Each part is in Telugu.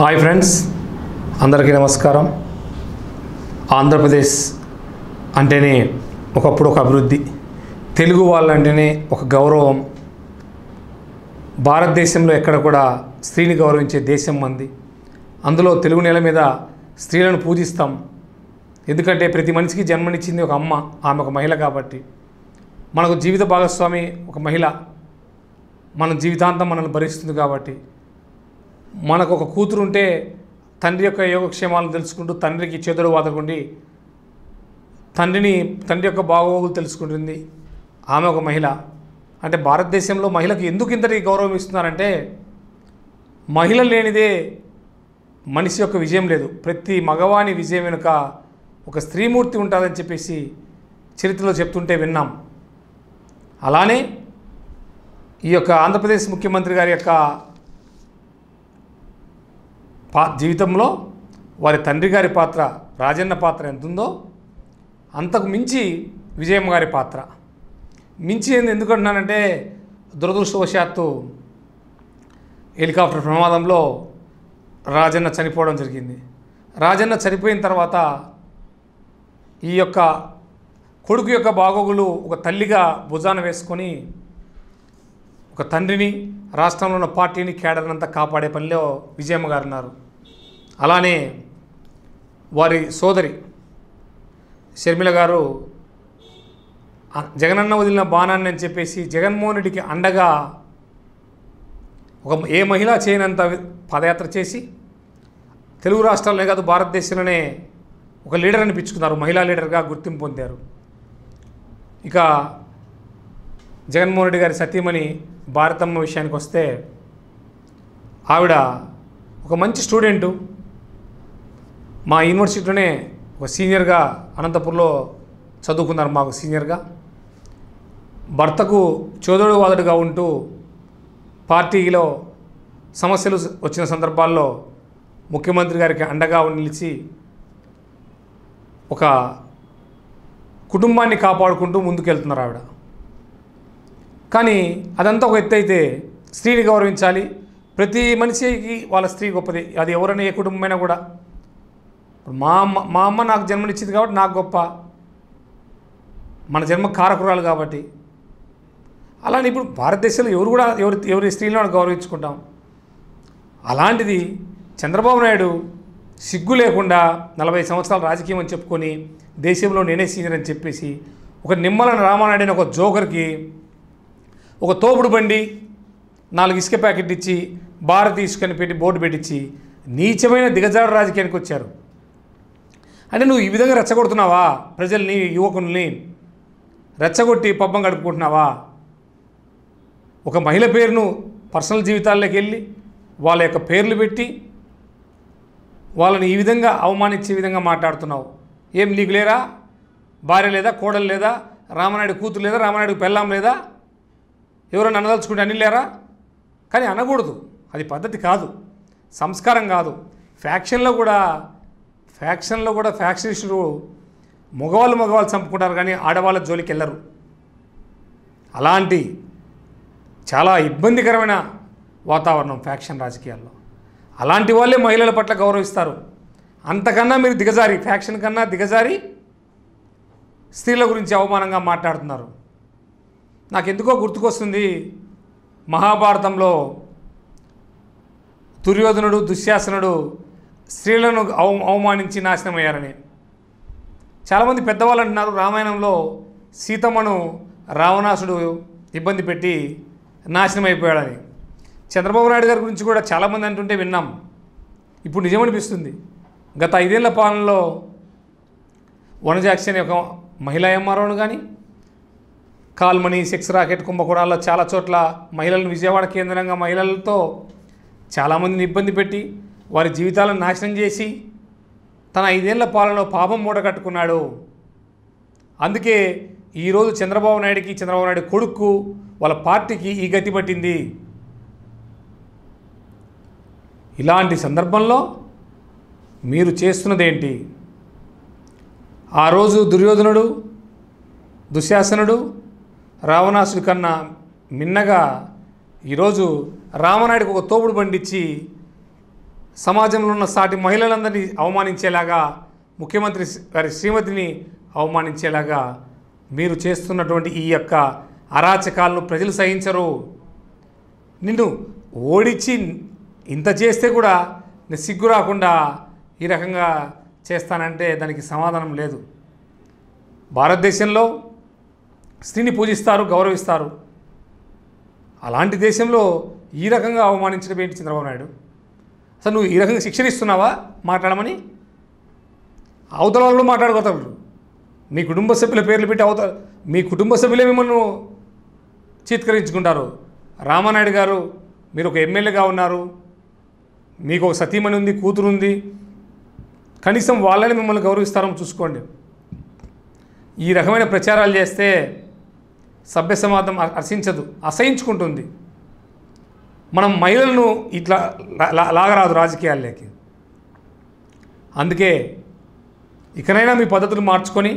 హాయ్ ఫ్రెండ్స్ అందరికీ నమస్కారం ఆంధ్రప్రదేశ్ అంటేనే ఒకప్పుడు ఒక అభివృద్ధి తెలుగు వాళ్ళంటేనే ఒక గౌరవం భారతదేశంలో ఎక్కడ కూడా స్త్రీని గౌరవించే దేశం మంది అందులో తెలుగు నేల మీద స్త్రీలను పూజిస్తాం ఎందుకంటే ప్రతి మనిషికి జన్మనిచ్చింది ఒక అమ్మ ఆమె ఒక మహిళ కాబట్టి మనకు జీవిత భాగస్వామి ఒక మహిళ మన జీవితాంతం మనల్ని భరిస్తుంది కాబట్టి మనకు ఒక కూతురు ఉంటే తండ్రి యొక్క యోగక్షేమాలను తెలుసుకుంటూ తండ్రికి చేతుడు వాదకుండి తండ్రిని తండ్రి యొక్క బాగోగులు తెలుసుకుంటుంది ఆమె ఒక మహిళ అంటే భారతదేశంలో మహిళకు ఎందుకు ఇంతటి గౌరవం ఇస్తున్నారంటే మహిళ లేనిదే మనిషి యొక్క విజయం లేదు ప్రతి మగవాణి విజయం వెనుక ఒక స్త్రీమూర్తి ఉంటుందని చెప్పేసి చరిత్రలో చెప్తుంటే విన్నాం అలానే ఈ యొక్క ఆంధ్రప్రదేశ్ ముఖ్యమంత్రి గారి యొక్క పా జీవితంలో వారి తండ్రి గారి పాత్ర రాజన్న పాత్ర ఎంత ఉందో అంతకు మించి విజయమ్మ గారి పాత్ర మించి ఏంది ఎందుకంటున్నానంటే దురదృష్టవశాత్తు హెలికాప్టర్ ప్రమాదంలో రాజన్న చనిపోవడం జరిగింది రాజన్న చనిపోయిన తర్వాత ఈ యొక్క కొడుకు యొక్క బాగోగులు ఒక తల్లిగా భుజాన వేసుకొని ఒక తండ్రిని రాష్ట్రంలో ఉన్న పార్టీని కేడర్నంతా కాపాడే పనిలో విజయమ్మ గారు ఉన్నారు అలానే వారి సోదరి షర్మిల గారు జగనన్న వదిలిన బాణాన్ని అని చెప్పేసి జగన్మోహన్ రెడ్డికి అండగా ఒక ఏ మహిళ చేయనంత పాదయాత్ర చేసి తెలుగు రాష్ట్రాలనే కాదు భారతదేశంలోనే ఒక లీడర్ అనిపించుకున్నారు మహిళా లీడర్గా గుర్తింపు పొందారు ఇక జగన్మోహన్ రెడ్డి గారి సత్యమణి భారతమ్మ విషయానికి వస్తే ఆవిడ ఒక మంచి స్టూడెంటు మా యూనివర్సిటీలోనే ఒక సీనియర్గా అనంతపూర్లో చదువుకున్నారు మాకు సీనియర్గా భర్తకు చోదోడు వాదుడుగా ఉంటూ పార్టీలో సమస్యలు వచ్చిన సందర్భాల్లో ముఖ్యమంత్రి గారికి అండగా నిలిచి ఒక కుటుంబాన్ని కాపాడుకుంటూ ముందుకెళ్తున్నారు ఆవిడ కానీ అదంతా ఒక ఎత్తు అయితే స్త్రీని గౌరవించాలి ప్రతి మనిషికి వాళ్ళ స్త్రీ గొప్పది అది ఎవరైనా ఏ కుటుంబమైనా కూడా ఇప్పుడు మా అమ్మ మా అమ్మ నాకు జన్మనిచ్చింది కాబట్టి నాకు గొప్ప మన జన్మ కారకురాలు కాబట్టి అలానే ఇప్పుడు భారతదేశంలో ఎవరు కూడా ఎవరు ఎవరి స్త్రీలను గౌరవించుకుంటాం అలాంటిది చంద్రబాబు నాయుడు సిగ్గు లేకుండా నలభై సంవత్సరాల రాజకీయం అని చెప్పుకొని దేశంలో నేనే సీనియర్ అని చెప్పేసి ఒక నిమ్మల రామానాయుడు అనే ఒక జోకర్కి ఒక తోపుడు బండి నాలుగు ఇసుక ప్యాకెట్ ఇచ్చి భారతీయ ఇసుకని పెట్టి బోర్డు పెట్టించి నీచమైన దిగజారు రాజకీయానికి వచ్చారు అంటే నువ్వు ఈ విధంగా రెచ్చగొడుతున్నావా ప్రజల్ని యువకుల్ని రెచ్చగొట్టి పబ్బం గడుపుకుంటున్నావా ఒక మహిళ పేరును పర్సనల్ జీవితాల్లోకి వెళ్ళి వాళ్ళ యొక్క పేర్లు పెట్టి వాళ్ళని ఈ విధంగా అవమానించే విధంగా మాట్లాడుతున్నావు ఏం నీకు లేరా భార్య లేదా కోడలు లేదా రామనాయుడు కూతురు లేదా రామనాయుడు పెళ్ళాం లేదా ఎవరైనా అనదలుచుకుంటే అన్నీ లేరా కానీ అనకూడదు అది పద్ధతి కాదు సంస్కారం కాదు ఫ్యాక్షన్లో కూడా ఫ్యాక్షన్లో కూడా ఫ్యాక్షనిస్టులు మగవాళ్ళు మగవాళ్ళు చంపుకుంటారు కానీ ఆడవాళ్ళ జోలికి వెళ్ళరు అలాంటి చాలా ఇబ్బందికరమైన వాతావరణం ఫ్యాక్షన్ రాజకీయాల్లో అలాంటి వాళ్ళే మహిళల పట్ల గౌరవిస్తారు అంతకన్నా మీరు దిగజారి ఫ్యాక్షన్ కన్నా దిగజారి స్త్రీల గురించి అవమానంగా మాట్లాడుతున్నారు నాకెందుకో గుర్తుకొస్తుంది మహాభారతంలో దుర్యోధనుడు దుశ్శాసనుడు స్త్రీలను అవ అవమానించి నాశనమయ్యారని చాలామంది పెద్దవాళ్ళు అంటున్నారు రామాయణంలో సీతమ్మను రావణాసుడు ఇబ్బంది పెట్టి నాశనం అయిపోయాడని చంద్రబాబు నాయుడు గారి గురించి కూడా చాలామంది అంటుంటే విన్నాం ఇప్పుడు నిజమనిపిస్తుంది గత ఐదేళ్ల పాలనలో అనే యొక్క మహిళా ఎంఆర్ఓను కానీ కాల్మణి సెక్స్ రాకెట్ కుంభకోణాల్లో చాలా చోట్ల మహిళలను విజయవాడ కేంద్రంగా మహిళలతో చాలామందిని ఇబ్బంది పెట్టి వారి జీవితాలను నాశనం చేసి తన ఐదేళ్ల పాలనలో పాపం మూటగట్టుకున్నాడు అందుకే ఈరోజు చంద్రబాబు నాయుడికి చంద్రబాబు నాయుడు కొడుకు వాళ్ళ పార్టీకి ఈ గతి పట్టింది ఇలాంటి సందర్భంలో మీరు చేస్తున్నదేంటి ఆ రోజు దుర్యోధనుడు దుశ్శాసనుడు రావణాసుడి కన్నా మిన్నగా ఈరోజు రామనాయుడికి ఒక తోపుడు పండించి సమాజంలో ఉన్న సాటి మహిళలందరినీ అవమానించేలాగా ముఖ్యమంత్రి గారి శ్రీమతిని అవమానించేలాగా మీరు చేస్తున్నటువంటి ఈ యొక్క అరాచకాలను ప్రజలు సహించరు నిన్ను ఓడించి ఇంత చేస్తే కూడా నేను సిగ్గు రాకుండా ఈ రకంగా చేస్తానంటే దానికి సమాధానం లేదు భారతదేశంలో స్త్రీని పూజిస్తారు గౌరవిస్తారు అలాంటి దేశంలో ఈ రకంగా అవమానించడం ఏంటి చంద్రబాబు నాయుడు అసలు నువ్వు ఈ రకంగా శిక్షణ ఇస్తున్నావా మాట్లాడమని అవతల వాళ్ళు మాట్లాడుకోతారు మీ కుటుంబ సభ్యుల పేర్లు పెట్టి అవత మీ కుటుంబ సభ్యులే మిమ్మల్ని చిత్కరించుకుంటారు రామానాయుడు గారు మీరు ఒక ఎమ్మెల్యేగా ఉన్నారు మీకు ఒక సతీమణి ఉంది కూతురు ఉంది కనీసం వాళ్ళని మిమ్మల్ని గౌరవిస్తారని చూసుకోండి ఈ రకమైన ప్రచారాలు చేస్తే సభ్య సమాజం హర్షించదు అసహించుకుంటుంది మనం మహిళలను ఇట్లా లాగరాదు రాజకీయాల్లోకి అందుకే ఇకనైనా మీ పద్ధతులు మార్చుకొని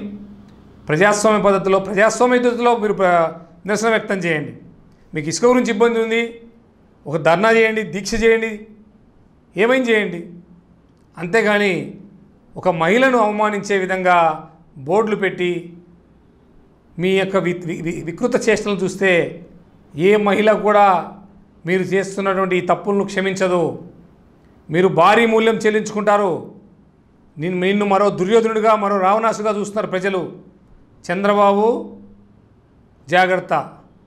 ప్రజాస్వామ్య పద్ధతిలో ప్రజాస్వామ్య పద్ధతిలో మీరు నిరసన వ్యక్తం చేయండి మీకు ఇసుక గురించి ఇబ్బంది ఉంది ఒక ధర్నా చేయండి దీక్ష చేయండి ఏమైనా చేయండి అంతేగాని ఒక మహిళను అవమానించే విధంగా బోర్డులు పెట్టి మీ యొక్క వికృత చేష్టలు చూస్తే ఏ మహిళ కూడా మీరు చేస్తున్నటువంటి ఈ తప్పులను క్షమించదు మీరు భారీ మూల్యం చెల్లించుకుంటారు నేను నిన్ను మరో దుర్యోధనుడిగా మరో రావణాసుగా చూస్తున్నారు ప్రజలు చంద్రబాబు జాగ్రత్త